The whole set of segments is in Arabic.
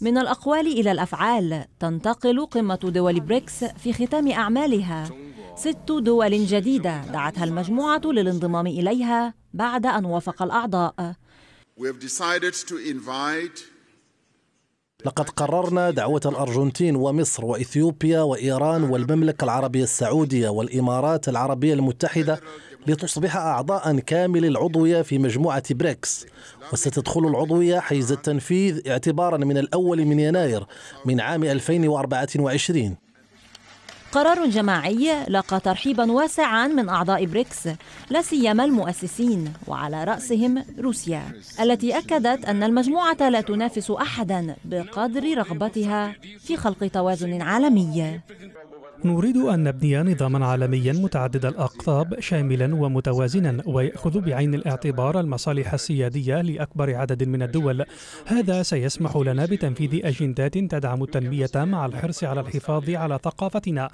من الأقوال إلى الأفعال تنتقل قمة دول بريكس في ختام أعمالها ست دول جديدة دعتها المجموعة للانضمام إليها بعد أن وافق الأعضاء لقد قررنا دعوة الأرجنتين ومصر وإثيوبيا وإيران والمملكة العربية السعودية والإمارات العربية المتحدة لتصبح أعضاء كامل العضوية في مجموعة بريكس وستدخل العضوية حيز التنفيذ اعتبارا من الأول من يناير من عام 2024 قرار جماعي لقى ترحيبا واسعا من اعضاء بريكس لا سيما المؤسسين وعلى راسهم روسيا التي اكدت ان المجموعه لا تنافس احدا بقدر رغبتها في خلق توازن عالمي نريد أن نبني نظاما عالميا متعدد الأقطاب شاملا ومتوازنا ويأخذ بعين الاعتبار المصالح السيادية لأكبر عدد من الدول هذا سيسمح لنا بتنفيذ أجندات تدعم التنمية مع الحرص على الحفاظ على ثقافتنا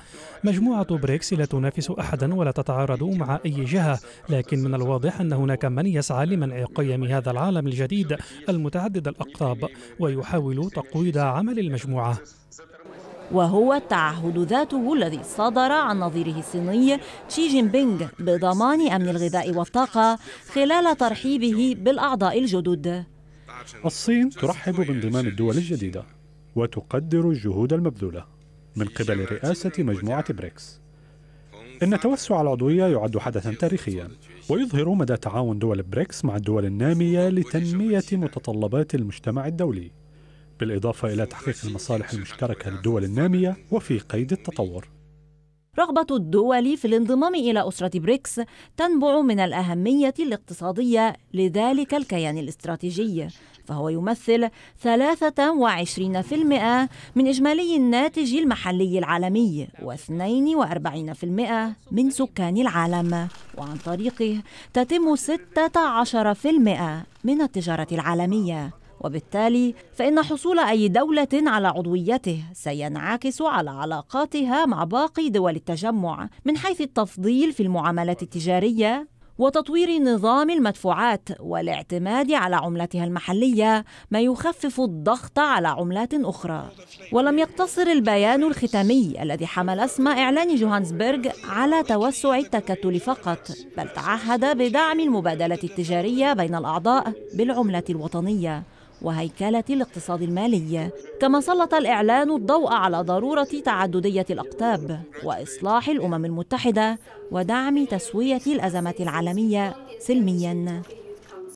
مجموعة بريكس لا تنافس أحدا ولا تتعارض مع أي جهة لكن من الواضح أن هناك من يسعى لمنع قيم هذا العالم الجديد المتعدد الأقطاب ويحاول تقويض عمل المجموعة وهو التعهد ذاته الذي صدر عن نظيره الصيني شي جين بينغ بضمان أمن الغذاء والطاقة خلال ترحيبه بالأعضاء الجدد الصين ترحب بانضمام الدول الجديدة وتقدر الجهود المبذولة من قبل رئاسة مجموعة بريكس إن توسع العضوية يعد حدثا تاريخيا ويظهر مدى تعاون دول بريكس مع الدول النامية لتنمية متطلبات المجتمع الدولي بالإضافة إلى تحقيق المصالح المشتركة للدول النامية وفي قيد التطور رغبة الدول في الانضمام إلى أسرة بريكس تنبع من الأهمية الاقتصادية لذلك الكيان الاستراتيجي فهو يمثل 23% من إجمالي الناتج المحلي العالمي و42% من سكان العالم وعن طريقه تتم 16% من التجارة العالمية وبالتالي فإن حصول أي دولة على عضويته سينعكس على علاقاتها مع باقي دول التجمع من حيث التفضيل في المعاملات التجارية وتطوير نظام المدفوعات والاعتماد على عملتها المحلية ما يخفف الضغط على عملات أخرى ولم يقتصر البيان الختامي الذي حمل اسم إعلان جوهانسبرغ على توسع التكتل فقط بل تعهد بدعم المبادلة التجارية بين الأعضاء بالعملة الوطنية وهيكلة الاقتصاد المالي كما سلط الإعلان الضوء على ضرورة تعددية الأقطاب وإصلاح الأمم المتحدة ودعم تسوية الأزمة العالمية سلمياً